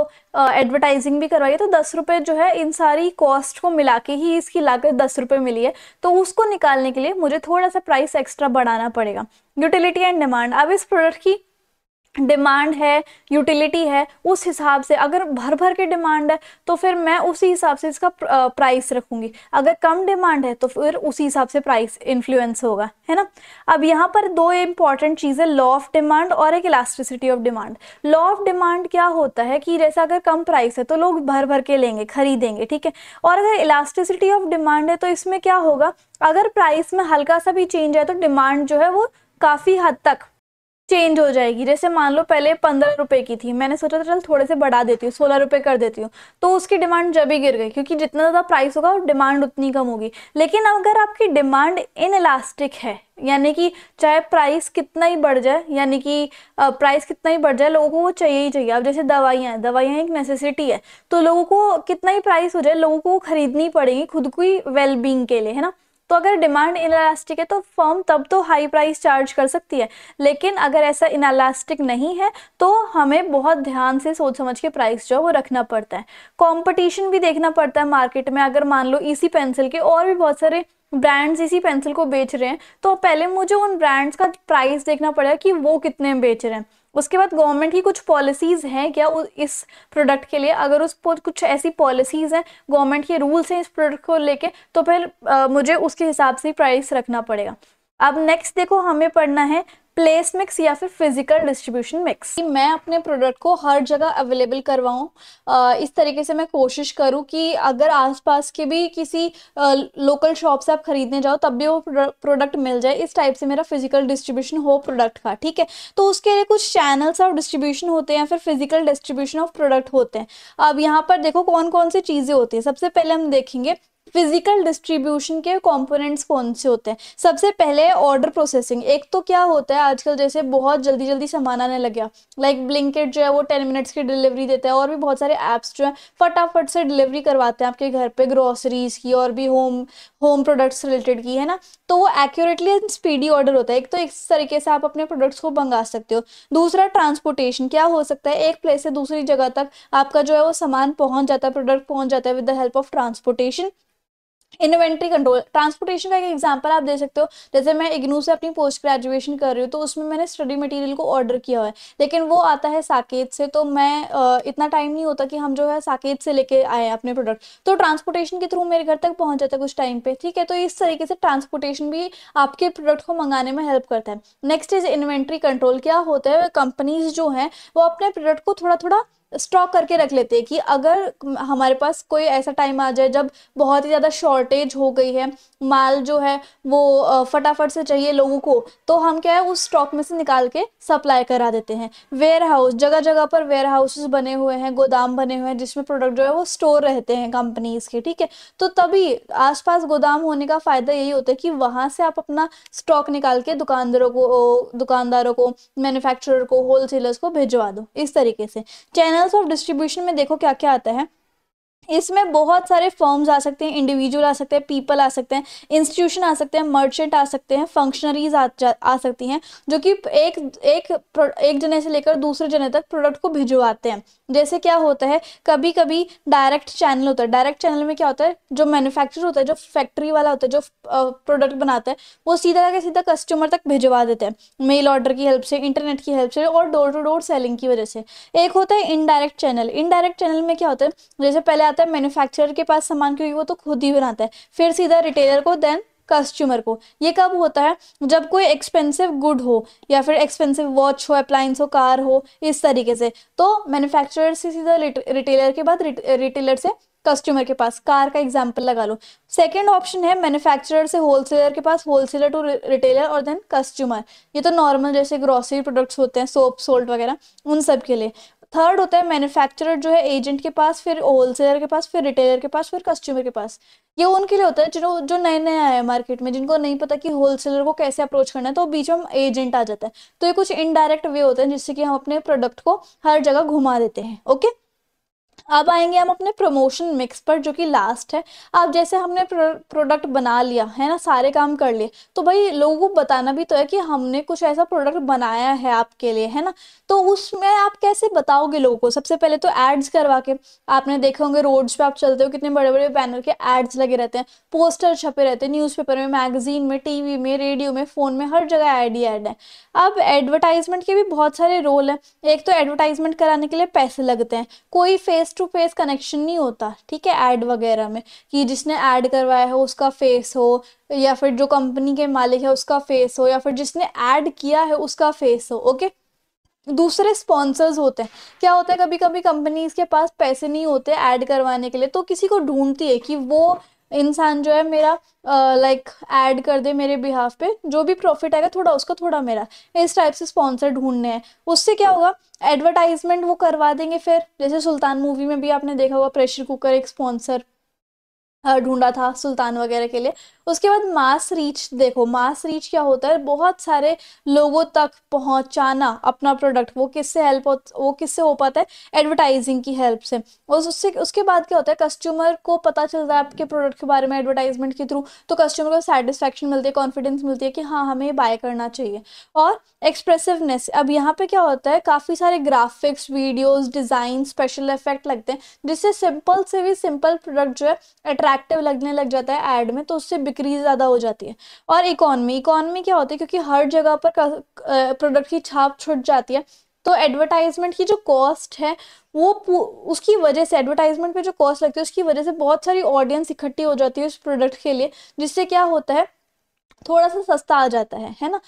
एडवर्टाइजिंग भी करवाई है तो दस रुपये जो है इन सारी कॉस्ट को मिला के ही इसकी लागत दस रुपये मिली है तो उसको निकालने के लिए मुझे थोड़ा सा प्राइस एक्स्ट्रा बढ़ाना पड़ेगा यूटिलिटी एंड डिमांड अब इस प्रोडक्ट की डिमांड है यूटिलिटी है उस हिसाब से अगर भर भर के डिमांड है तो फिर मैं उसी हिसाब से इसका प्राइस रखूंगी अगर कम डिमांड है तो फिर उसी हिसाब से प्राइस इन्फ्लुएंस होगा है ना अब यहाँ पर दो इंपॉर्टेंट चीज़ें लॉ ऑफ डिमांड और एक elasticity of demand law of demand क्या होता है कि जैसे अगर कम प्राइस है तो लोग भर भर के लेंगे खरीदेंगे ठीक है और अगर इलास्ट्रिसिटी ऑफ डिमांड है तो इसमें क्या होगा अगर प्राइस में हल्का सा भी चेंज है तो डिमांड जो है वो काफ़ी हद तक चेंज हो जाएगी जैसे मान लो पहले पंद्रह रुपए की थी मैंने सोचा था चल थोड़े से बढ़ा देती हूँ सोलह रुपए कर देती हूँ तो उसकी डिमांड जब ही गिर गई क्योंकि जितना ज़्यादा प्राइस होगा डिमांड उतनी कम होगी लेकिन अगर आपकी डिमांड इन इलास्टिक है यानी कि चाहे प्राइस कितना ही बढ़ जाए यानी कि प्राइस कितना ही बढ़ जाए लोगों को वो चाहिए ही चाहिए अब जैसे दवाइयाँ हैं दवाइयाँ एक नेसेसिटी है तो लोगों को कितना ही प्राइस हो जाए लोगों को खरीदनी पड़ेगी खुद की वेलबींग के लिए है ना तो अगर डिमांड इन है तो फर्म तब तो हाई प्राइस चार्ज कर सकती है लेकिन अगर ऐसा इलास्टिक नहीं है तो हमें बहुत ध्यान से सोच समझ के प्राइस जो है वो रखना पड़ता है कॉम्पिटिशन भी देखना पड़ता है मार्केट में अगर मान लो इसी पेंसिल के और भी बहुत सारे ब्रांड्स इसी पेंसिल को बेच रहे हैं तो पहले मुझे उन ब्रांड्स का प्राइस देखना पड़ेगा कि वो कितने बेच रहे हैं उसके बाद गवर्नमेंट की कुछ पॉलिसीज़ हैं क्या इस प्रोडक्ट के लिए अगर उस पर कुछ ऐसी पॉलिसीज़ हैं गवर्नमेंट के रूल्स हैं इस प्रोडक्ट को लेके तो फिर आ, मुझे उसके हिसाब से प्राइस रखना पड़ेगा अब नेक्स्ट देखो हमें पढ़ना है प्लेस मिक्स या फिर फिजिकल डिस्ट्रीब्यूशन मिक्स मैं अपने प्रोडक्ट को हर जगह अवेलेबल करवाऊँ इस तरीके से मैं कोशिश करूँ कि अगर आसपास के भी किसी लोकल शॉप से आप खरीदने जाओ तब भी वो प्रोडक्ट मिल जाए इस टाइप से मेरा फिजिकल डिस्ट्रीब्यूशन हो प्रोडक्ट का ठीक है तो उसके लिए कुछ चैनल्स ऑफ डिस्ट्रीब्यूशन होते हैं या फिर फिजिकल डिस्ट्रीब्यूशन ऑफ प्रोडक्ट होते हैं अब यहाँ पर देखो कौन कौन सी चीज़ें होती हैं सबसे पहले हम देखेंगे फिजिकल डिस्ट्रीब्यूशन के कंपोनेंट्स कौन से होते हैं सबसे पहले ऑर्डर प्रोसेसिंग एक तो क्या होता है आजकल जैसे बहुत जल्दी जल्दी सामान आने लग गया लाइक ब्लिंकेट जो है वो टेन मिनट्स की डिलीवरी देता है और भी बहुत सारे ऐप्स जो है फटाफट से डिलीवरी करवाते हैं आपके घर पे ग्रोसरीज की और भी होम होम प्रोडक्ट्स रिलेटेड की है ना तो वो एक्यूरेटली एंड स्पीडी ऑर्डर होता है एक तो इस तरीके से आप अपने प्रोडक्ट्स को मंगा सकते हो दूसरा ट्रांसपोर्टेशन क्या हो सकता है एक प्लेस से दूसरी जगह तक आपका जो है वो सामान पहुंच जाता है प्रोडक्ट पहुंच जाता है with the help of transportation inventory control transportation का एक एग्जांपल आप दे सकते हो जैसे मैं इग्नू से अपनी पोस्ट ग्रेजुएशन कर रही हूँ तो उसमें मैंने स्टडी मटेरियल को ऑर्डर किया हुआ है लेकिन वो आता है साकेत से तो मैं आ, इतना टाइम नहीं होता कि हम जो है साकेत से लेके आए अपने प्रोडक्ट तो ट्रांसपोर्टेशन के थ्रू मेरे घर तक पहुँच जाता है कुछ टाइम पे ठीक है तो इस तरीके से ट्रांसपोर्टेशन भी आपके प्रोडक्ट को मंगाने में हेल्प करता है नेक्स्ट इज इन्वेंट्री कंट्रोल क्या होता है कंपनीज जो है वो अपने प्रोडक्ट को थोड़ा थोड़ा स्टॉक करके रख लेते हैं कि अगर हमारे पास कोई ऐसा टाइम आ जाए जब बहुत ही ज़्यादा शॉर्टेज हो गई है माल जो है वो फटाफट से चाहिए लोगों को तो हम क्या है उस स्टॉक में से निकाल के सप्लाई करा देते हैं वेयर हाउस जगह जगह पर वेयर हाउसेज बने हुए हैं गोदाम बने हुए हैं जिसमें प्रोडक्ट जो है वो स्टोर रहते हैं कंपनीज के ठीक है तो तभी आसपास गोदाम होने का फ़ायदा यही होता है कि वहाँ से आप अपना स्टॉक निकाल के दुकानदारों को दुकानदारों को मैन्युफैक्चरर को होलसेलर्स को भिजवा दो इस तरीके से चैनल चैनल्स ऑफ डिस्ट्रीब्यूशन में देखो क्या क्या आता है इसमें बहुत सारे फर्म्स आ सकते हैं इंडिविजुअल आ सकते हैं पीपल आ सकते हैं इंस्टीट्यूशन आ सकते हैं मर्चेंट आ सकते हैं फंक्शनरीज आ, आ सकती हैं जो कि एक एक एक जने से लेकर दूसरे जने तक प्रोडक्ट को भिजवाते हैं जैसे क्या होता है कभी कभी डायरेक्ट चैनल होता है डायरेक्ट चैनल में क्या होता है जो मैन्युफैक्चर होता है जो फैक्ट्री वाला होता है जो प्रोडक्ट बनाता है वो सीधा का सीधा कस्टमर तक भिजवा देते हैं मेल ऑर्डर की हेल्प से इंटरनेट की हेल्प से और डोर टू डोर सेलिंग की वजह से एक होता है इनडायरेक्ट चैनल इनडायरेक्ट चैनल में क्या होता है जैसे पहले जाता है मैन्युफैक्चरर के पास सामान क्योंकि वो तो खुद ही बनाता है फिर सीधा रिटेलर को देन कस्टमर को ये कब होता है जब कोई एक्सपेंसिव गुड हो या फिर एक्सपेंसिव वॉच हो अप्लाइंस हो कार हो इस तरीके से तो मैन्युफैक्चरर से सीधा रिटेलर के बाद रिटेलर से कस्टमर के पास कार का एग्जाम्पल लगा लो सेकेंड ऑप्शन है मैन्युफैक्चरर से होलसेलर के पास होलसेलर टू रिटेलर और देन कस्टमर ये तो नॉर्मल जैसे ग्रोसरी प्रोडक्ट्स होते हैं सोप सोल्ट वगैरह उन सब के लिए थर्ड होता है मैन्युफैक्चरर जो है एजेंट के पास फिर होलसेलर के पास फिर रिटेलर के पास फिर कस्टमर के पास ये उनके लिए होता है जो जो नए नए आए हैं मार्केट में जिनको नहीं पता कि होलसेलर को कैसे अप्रोच करना है तो बीच में एजेंट आ जाता है तो ये कुछ इनडायरेक्ट वे होते हैं जिससे कि हम अपने प्रोडक्ट को हर जगह घुमा देते हैं ओके अब आएंगे हम अपने प्रमोशन मिक्स पर जो कि लास्ट है अब जैसे हमने प्रोडक्ट बना लिया है ना सारे काम कर लिए तो भाई लोगों को बताना भी तो है कि हमने कुछ ऐसा प्रोडक्ट बनाया है आपके लिए है ना तो उसमें आप कैसे बताओगे लोगों को सबसे पहले तो एड्स करवा के आपने देखे होंगे रोड्स पे आप चलते हो कितने बड़े बड़े बैनर के एड्स लगे रहते हैं पोस्टर छपे रहते हैं न्यूज़पेपर में मैगजीन में टीवी में रेडियो में फ़ोन में हर जगह एड ही एड है अब एडवर्टाइजमेंट के भी बहुत सारे रोल हैं एक तो एडवर्टाइजमेंट कराने के लिए पैसे लगते हैं कोई फेस टू फेस कनेक्शन नहीं होता ठीक है ऐड वगैरह में कि जिसने ऐड करवाया हो उसका फेस हो या फिर जो कंपनी के मालिक है उसका फेस हो या फिर जिसने ऐड किया है उसका फेस हो ओके दूसरे स्पॉन्सर्स होते हैं क्या होता है कभी कभी कंपनीज के पास पैसे नहीं होते ऐड करवाने के लिए तो किसी को ढूंढती है कि वो इंसान जो है मेरा लाइक ऐड कर दे मेरे बिहाफ पे जो भी प्रॉफिट आएगा थोड़ा उसका थोड़ा मेरा इस टाइप से स्पॉन्सर ढूंढने हैं उससे क्या होगा एडवर्टाइजमेंट वो करवा देंगे फिर जैसे सुल्तान मूवी में भी आपने देखा होगा प्रेशर कुकर एक स्पॉन्सर ढूंढा था सुल्तान वगैरह के लिए उसके बाद मास रीच देखो मास रीच क्या होता है बहुत सारे लोगों तक पहुंचाना अपना प्रोडक्ट वो किससे हेल्प वो किससे हो पाता है एडवर्टाइजिंग की हेल्प से और उससे उसके बाद क्या होता है कस्टमर को पता चलता है आपके प्रोडक्ट के बारे में एडवर्टाइजमेंट के थ्रू तो कस्टमर को सेटिस्फेक्शन मिलती है कॉन्फिडेंस मिलती है कि हाँ हमें बाय करना चाहिए और एक्सप्रेसिवनेस अब यहाँ पर क्या होता है काफ़ी सारे graphics videos design special effect लगते हैं जिससे सिंपल से भी सिंपल प्रोडक्ट जो है अट्रैक्ट एक्टिव लगने लग जाता है एड में तो उससे बिक्री ज़्यादा हो जाती है और इकॉनमी इकॉनमी क्या होती है क्योंकि हर जगह पर प्रोडक्ट की छाप छुट जाती है तो एडवर्टाइजमेंट की जो कॉस्ट है वो उसकी वजह से एडवर्टाइजमेंट पे जो कॉस्ट लगती है उसकी वजह से बहुत सारी ऑडियंस इकट्ठी हो जाती है उस प्रोडक्ट के लिए जिससे क्या होता है थोड़ा सा सस्ता आ जाता है है ना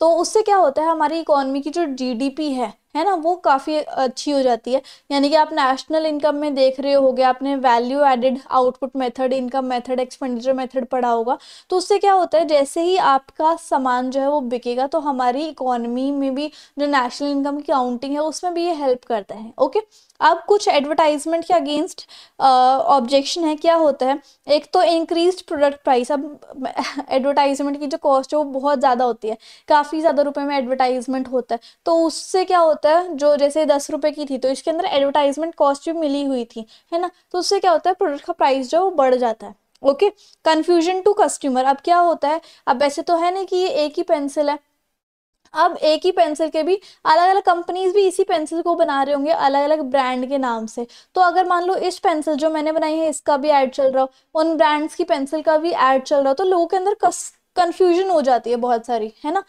तो उससे क्या होता है हमारी इकोनॉमी की जो जीडीपी है है ना वो काफ़ी अच्छी हो जाती है यानी कि आप नेशनल इनकम में देख रहे हो आपने value added output method income method expenditure method पढ़ा होगा तो उससे क्या होता है जैसे ही आपका सामान जो है वो बिकेगा तो हमारी इकोनॉमी में भी जो नेशनल इनकम की काउंटिंग है उसमें भी ये हेल्प करता है ओके अब कुछ एडवर्टाइजमेंट के अगेंस्ट ऑब्जेक्शन है क्या होता है एक तो इंक्रीज प्रोडक्ट प्राइस अब एडवर्टाइजमेंट की जो कॉस्ट है वो बहुत ज़्यादा होती है काफ़ी ज़्यादा रुपए में एडवर्टाइजमेंट होता है तो उससे क्या होता है जो जैसे दस रुपये की थी तो इसके अंदर एडवर्टाइजमेंट कॉस्ट भी मिली हुई थी है ना तो उससे क्या होता है प्रोडक्ट का प्राइस जो वो बढ़ जाता है ओके कन्फ्यूजन टू कस्टमर अब क्या होता है अब ऐसे तो है ना कि ये एक ही पेंसिल है अब एक ही पेंसिल के भी अलग अलग कंपनीज भी इसी पेंसिल को बना रहे होंगे अलग अलग ब्रांड के नाम से तो अगर मान लो इस पेंसिल जो मैंने बनाई है इसका भी ऐड चल रहा हो उन ब्रांड्स की पेंसिल का भी ऐड चल रहा हो तो लोगों के अंदर कंफ्यूजन हो जाती है बहुत सारी है ना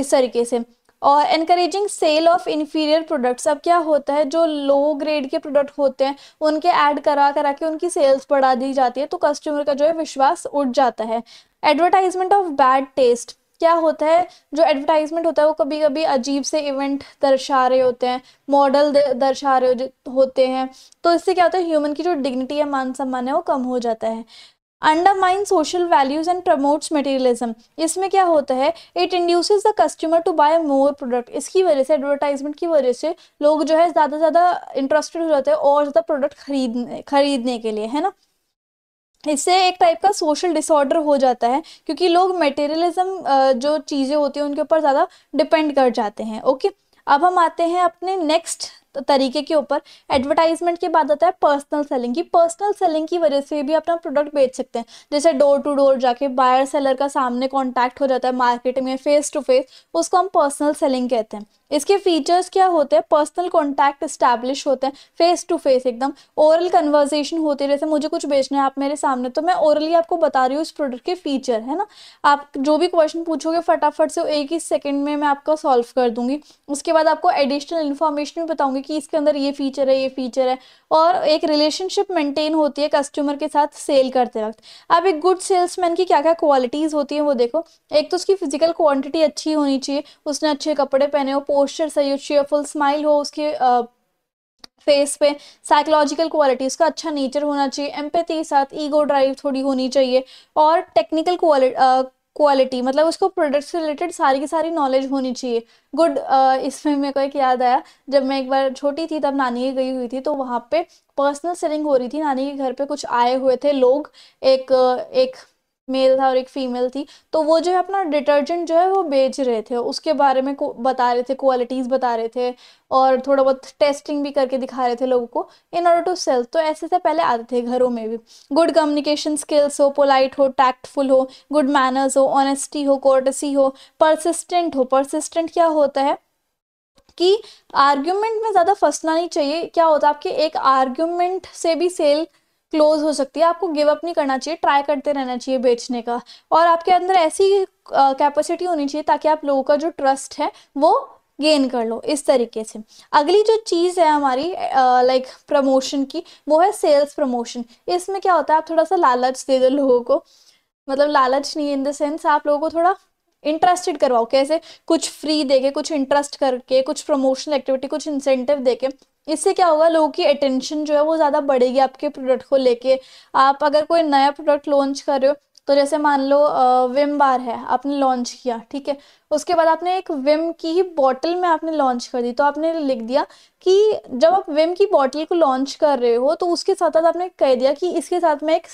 इस तरीके से और encouraging sale of inferior products अब क्या होता है जो लो ग्रेड के प्रोडक्ट होते हैं उनके ऐड करा करा के उनकी सेल्स बढ़ा दी जाती है तो कस्टमर का जो है विश्वास उठ जाता है एडवर्टाइजमेंट ऑफ बैड टेस्ट क्या होता है जो एडवर्टाइजमेंट होता है वो कभी कभी अजीब से इवेंट दर्शा रहे होते हैं मॉडल दर्शा रहे होते हैं तो इससे क्या होता है ह्यूमन की जो डिग्निटी है मान सम्मान है वो कम हो जाता है undermine social values and promotes materialism इसमें क्या होता है it induces the customer to buy more product इसकी वजह से एडवर्टाइजमेंट की वजह से लोग जो है ज़्यादा से ज़्यादा इंटरेस्टेड हो जाते हैं और ज़्यादा प्रोडक्ट खरीदने खरीदने के लिए है ना इससे एक टाइप का सोशल डिसऑर्डर हो जाता है क्योंकि लोग मटेरियलिज्म जो चीज़ें होती हैं उनके ऊपर ज़्यादा डिपेंड कर जाते हैं ओके अब हम आते हैं अपने नेक्स्ट तरीके के ऊपर एडवर्टाइजमेंट के बाद आता है पर्सनल सेलिंग की पर्सनल सेलिंग की वजह से भी अपना प्रोडक्ट बेच सकते हैं जैसे डोर टू डोर जाके बायर सेलर का सामने कॉन्टैक्ट हो जाता है मार्केट में फेस टू फेस उसको हम पर्सनल सेलिंग कहते हैं इसके फीचर्स क्या होते हैं पर्सनल कॉन्टैक्ट इस्टेब्लिश होते हैं फेस टू फेस एकदम ओरल कन्वर्जेशन होती है जैसे मुझे कुछ बेचना है आप मेरे सामने तो मैं ओरली आपको बता रही हूँ इस प्रोडक्ट के फीचर है ना आप जो भी क्वेश्चन पूछोगे फटाफट से एक ही सेकेंड में मैं आपका सॉल्व कर दूंगी उसके बाद आपको एडिशनल इन्फॉर्मेशन भी बताऊंगी कि इसके अंदर ये फीचर है ये फीचर है और एक रिलेशनशिप मेंटेन होती है कस्टमर के साथ सेल करते वक्त अब एक गुड सेल्समैन की क्या क्या क्वालिटीज़ होती है वो देखो एक तो उसकी फिजिकल क्वांटिटी अच्छी होनी चाहिए उसने अच्छे कपड़े पहने हो पोस्चर सही हो चेयरफुल स्माइल हो उसके फेस पे साइकोलॉजिकल क्वालिटी उसका अच्छा नेचर होना चाहिए एम्पैथी के साथ ईगो ड्राइव थोड़ी होनी चाहिए और टेक्निकल क्वालिटी क्वालिटी मतलब उसको प्रोडक्ट से रिलेटेड सारी की सारी नॉलेज होनी चाहिए गुड इसमें मेरे को एक याद आया जब मैं एक बार छोटी थी तब नानी की गई हुई थी तो वहाँ पे पर्सनल सेलिंग हो रही थी नानी के घर पे कुछ आए हुए थे लोग एक एक मेल था और एक फीमेल थी तो वो जो है अपना डिटर्जेंट जो है वो बेच रहे थे उसके बारे में बता रहे थे क्वालिटीज़ बता रहे थे और थोड़ा बहुत टेस्टिंग भी करके दिखा रहे थे लोगों को इन ऑर्डर टू सेल तो ऐसे से पहले आते थे घरों में भी गुड कम्युनिकेशन स्किल्स हो पोलाइट हो टैक्टफुल हो गुड मैनर्स हो ऑनेस्टी हो कोर्टसी हो परसिस्टेंट हो परसिस्टेंट क्या होता है कि आर्ग्यूमेंट में ज़्यादा फंसना नहीं चाहिए क्या होता है आपके एक आर्ग्यूमेंट से भी सेल क्लोज हो सकती है आपको गिव अप नहीं करना चाहिए ट्राई करते रहना चाहिए बेचने का और आपके अंदर ऐसी कैपेसिटी होनी चाहिए ताकि आप लोगों का जो ट्रस्ट है वो गेन कर लो इस तरीके से अगली जो चीज़ है हमारी लाइक प्रमोशन की वो है सेल्स प्रमोशन इसमें क्या होता है आप थोड़ा सा लालच दे दो लोगों को मतलब लालच नहीं इन द सेंस आप लोगों को थोड़ा इंटरेस्टेड करवाओ कैसे कुछ फ्री देके कुछ इंटरेस्ट करके कुछ प्रमोशनल एक्टिविटी कुछ इंसेंटिव देके इससे क्या होगा लोगों की अटेंशन जो है वो ज़्यादा बढ़ेगी आपके प्रोडक्ट को लेके आप अगर कोई नया प्रोडक्ट लॉन्च कर रहे हो तो जैसे मान लो विम बार है आपने लॉन्च किया ठीक है उसके बाद आपने एक विम की ही बॉटल में आपने लॉन्च कर दी तो आपने लिख दिया कि जब आप विम की बॉटल को लॉन्च कर रहे हो तो उसके साथ साथ आपने कह दिया कि इसके साथ में एक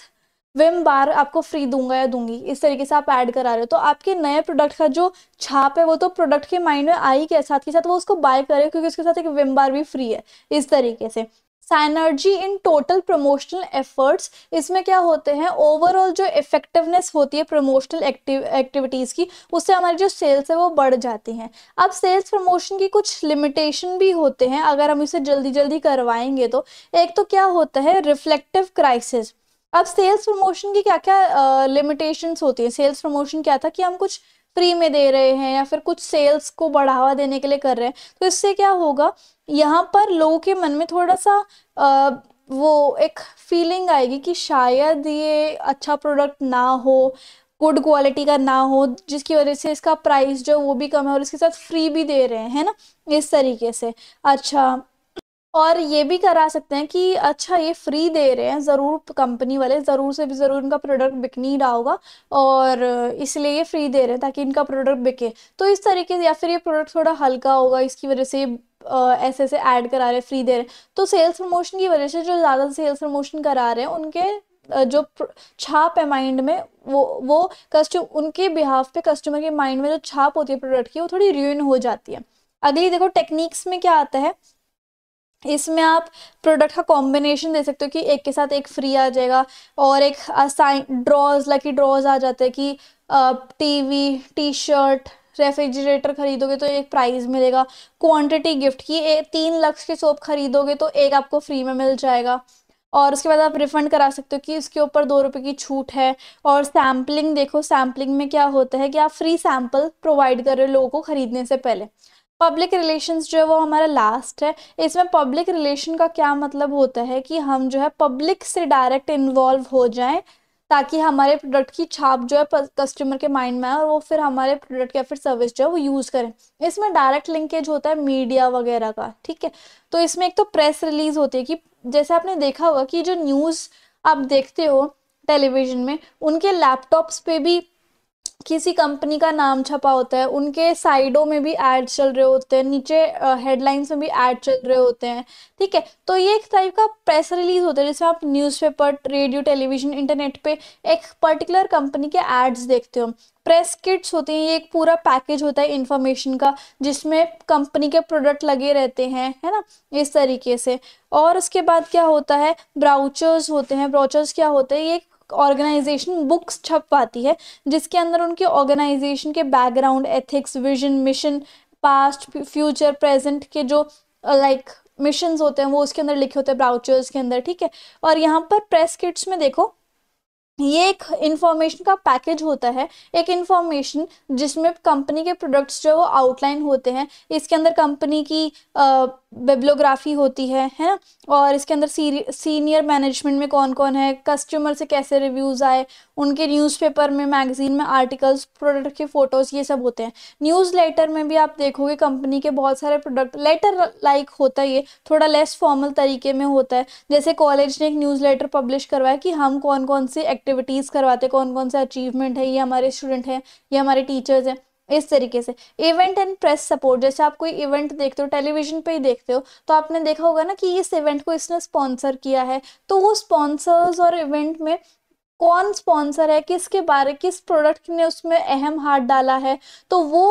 विम बार आपको फ्री दूंगा या दूंगी इस तरीके से आप ऐड करा रहे हो तो आपके नए प्रोडक्ट का जो छाप है वो तो प्रोडक्ट के माइंड में आई के साथ के साथ वो उसको बाय करे क्योंकि उसके साथ एक विम बार भी फ्री है इस तरीके से synergy in total promotional efforts इसमें क्या होते हैं ओवरऑल जो इफेक्टिवनेस होती है प्रमोशनल एक्टिविटीज़ की उससे हमारी जो सेल्स है वो बढ़ जाती हैं अब सेल्स प्रमोशन की कुछ लिमिटेशन भी होते हैं अगर हम इसे जल्दी जल्दी करवाएंगे तो एक तो क्या होता है रिफ्लेक्टिव क्राइसिस अब सेल्स प्रमोशन की क्या क्या लिमिटेशन होती है सेल्स प्रमोशन क्या था कि हम कुछ फ्री में दे रहे हैं या फिर कुछ सेल्स को बढ़ावा देने के लिए कर रहे हैं तो इससे क्या होगा यहाँ पर लोगों के मन में थोड़ा सा uh, वो एक फीलिंग आएगी कि शायद ये अच्छा प्रोडक्ट ना हो गुड क्वालिटी का ना हो जिसकी वजह से इसका प्राइस जो वो भी कम है और इसके साथ फ्री भी दे रहे हैं है ना इस तरीके से अच्छा और ये भी करा सकते हैं कि अच्छा ये फ्री दे रहे हैं ज़रूर कंपनी वाले ज़रूर से भी ज़रूर इनका प्रोडक्ट बिक नहीं रहा होगा और इसलिए ये फ्री दे रहे हैं ताकि इनका प्रोडक्ट बिके तो इस तरीके से या फिर ये प्रोडक्ट थोड़ा हल्का होगा इसकी वजह से ऐसे ऐसे ऐड करा रहे फ्री दे रहे हैं तो सेल्स प्रमोशन की वजह से जो ज़्यादा सेल्स प्रमोशन करा रहे हैं उनके जो छाप है माइंड में वो वो कस्टम उनके बिहाफ पे कस्टमर के माइंड में जो छाप होती है प्रोडक्ट की वो थोड़ी रिव्यून हो जाती है अगली देखो टेक्निक्स में क्या आता है इसमें आप प्रोडक्ट का कॉम्बिनेशन दे सकते हो कि एक के साथ एक फ्री आ जाएगा और एक असाइन ड्रॉज लकी ड्रॉज आ जाते हैं कि टीवी टी शर्ट रेफ्रिजरेटर खरीदोगे तो एक प्राइज मिलेगा क्वांटिटी गिफ्ट की ए, तीन लक्स के सोप खरीदोगे तो एक आपको फ्री में मिल जाएगा और उसके बाद आप रिफंड करा सकते हो कि इसके ऊपर दो रुपए की छूट है और सैम्पलिंग देखो सैम्पलिंग में क्या होता है कि आप फ्री सैम्पल प्रोवाइड कर रहे हो लोगों को खरीदने से पहले पब्लिक रिलेशंस जो है वो हमारा लास्ट है इसमें पब्लिक रिलेशन का क्या मतलब होता है कि हम जो है पब्लिक से डायरेक्ट इन्वॉल्व हो जाएं ताकि हमारे प्रोडक्ट की छाप जो है कस्टमर के माइंड में आए और वो फिर हमारे प्रोडक्ट या फिर सर्विस जो है वो यूज़ करें इसमें डायरेक्ट लिंकेज होता है मीडिया वगैरह का ठीक है तो इसमें एक तो प्रेस रिलीज होती है कि जैसे आपने देखा होगा कि जो न्यूज़ आप देखते हो टेलीविजन में उनके लैपटॉप्स पे भी किसी कंपनी का नाम छपा होता है उनके साइडों में भी एड चल रहे होते हैं नीचे हेडलाइंस में भी एड चल रहे होते हैं ठीक है तो ये एक टाइप का प्रेस रिलीज होता है जैसे आप न्यूज़पेपर रेडियो टेलीविजन इंटरनेट पे एक पर्टिकुलर कंपनी के एड्स देखते हो प्रेस किट्स होते हैं ये एक पूरा पैकेज होता है इन्फॉर्मेशन का जिसमें कंपनी के प्रोडक्ट लगे रहते हैं है ना इस तरीके से और उसके बाद क्या होता है ब्राउचर्स होते हैं ब्राउचर्स क्या होते हैं ये एक ऑर्गेनाइजेशन बुक्स छपवाती है जिसके अंदर उनके ऑर्गेनाइजेशन के background ethics vision mission past future present के जो लाइक like, मिशन होते हैं वो उसके अंदर लिखे होते हैं ब्राउचर्स के अंदर ठीक है और यहाँ पर प्रेस किट्स में देखो ये एक इन्फॉर्मेशन का पैकेज होता है एक इन्फॉर्मेशन जिसमें कंपनी के प्रोडक्ट्स जो है वो आउटलाइन होते हैं इसके अंदर कंपनी की आ, बेबलोग्राफी होती है है ना और इसके अंदर सीनियर मैनेजमेंट में कौन कौन है कस्टमर से कैसे रिव्यूज़ आए उनके न्यूज़पेपर में मैगजीन में आर्टिकल्स प्रोडक्ट के फ़ोटोज़ ये सब होते हैं न्यूज़ लेटर में भी आप देखोगे कंपनी के बहुत सारे प्रोडक्ट लेटर लाइक होता है ये थोड़ा लेस फॉर्मल तरीके में होता है जैसे कॉलेज ने एक न्यूज़ लेटर पब्लिश करवाया कि हम कौन कौन सी एक्टिविटीज़ करवाते कौन कौन से अचीवमेंट है ये हमारे स्टूडेंट हैं ये हमारे टीचर्स हैं इस तरीके से इवेंट एंड प्रेस सपोर्ट जैसे आप कोई इवेंट देखते हो टेलीविजन पे ही देखते हो तो आपने देखा होगा ना कि इस इवेंट को इसने स्पॉन्सर किया है तो वो स्पॉन्सर्स और इवेंट में कौन स्पॉन्सर है किसके बारे किस प्रोडक्ट ने उसमें अहम हाथ डाला है तो वो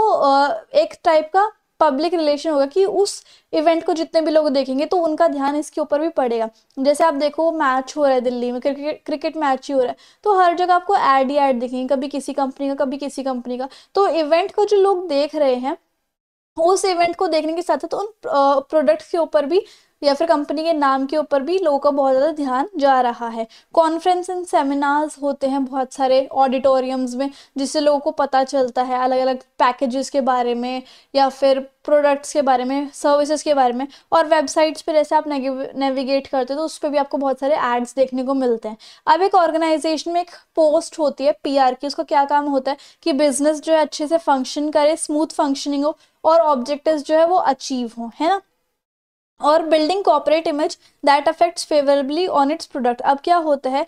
एक टाइप का पब्लिक रिलेशन होगा कि उस इवेंट को जितने भी लोग देखेंगे तो उनका ध्यान इसके ऊपर भी पड़ेगा जैसे आप देखो मैच हो रहा है दिल्ली में क्रिकेट क्रिकेट मैच ही हो रहा है तो हर जगह आपको ऐड ही ऐड दिखेंगे कभी किसी कंपनी का कभी किसी कंपनी का तो इवेंट को जो लोग देख रहे हैं उस इवेंट को देखने के साथ साथ तो उन प्रोडक्ट के ऊपर भी या फिर कंपनी के नाम के ऊपर भी लोगों का बहुत ज़्यादा ध्यान जा रहा है कॉन्फ्रेंस एंड सेमिनार्स होते हैं बहुत सारे ऑडिटोरियम्स में जिससे लोगों को पता चलता है अलग अलग पैकेजेस के बारे में या फिर प्रोडक्ट्स के बारे में सर्विसेज के बारे में और वेबसाइट्स पर जैसे आप नेविगेट करते हो तो उस पर भी आपको बहुत सारे एड्स देखने को मिलते हैं अब एक ऑर्गेनाइजेशन में एक पोस्ट होती है पी की उसका क्या काम होता है कि बिजनेस जो है अच्छे से फंक्शन करे स्मूथ फंक्शनिंग हो और ऑब्जेक्टिव जो है वो अचीव हो है ना और building corporate image that affects favourably on its product अब क्या होता है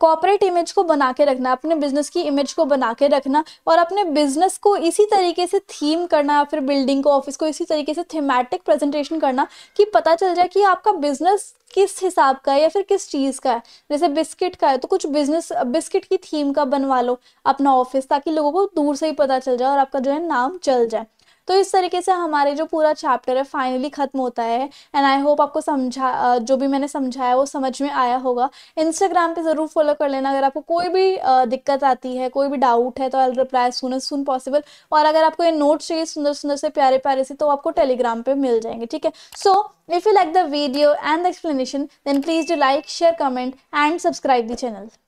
कॉपरेट इमेज को बना के रखना अपने बिजनेस की इमेज को बना के रखना और अपने बिजनेस को इसी तरीके से थीम करना या फिर बिल्डिंग को ऑफिस को इसी तरीके से थीमेटिक प्रेजेंटेशन करना कि पता चल जाए कि आपका बिजनेस किस हिसाब का है या फिर किस चीज़ का है जैसे बिस्किट का है तो कुछ बिजनेस बिस्किट की थीम का बनवा लो अपना ऑफिस ताकि लोगों को दूर से ही पता चल जाए और आपका जो है नाम चल जाए तो इस तरीके से हमारे जो पूरा चैप्टर है फाइनली ख़त्म होता है एंड आई होप आपको समझा जो भी मैंने समझाया वो समझ में आया होगा इंस्टाग्राम पे ज़रूर फॉलो कर लेना अगर आपको कोई भी दिक्कत आती है कोई भी डाउट है तो I reply soon as soon possible और अगर आपको ये नोट चाहिए सुंदर सुंदर से प्यारे प्यारे से तो आपको टेलीग्राम पर मिल जाएंगे ठीक है so if you like the video and the explanation then please do like share comment and subscribe the channel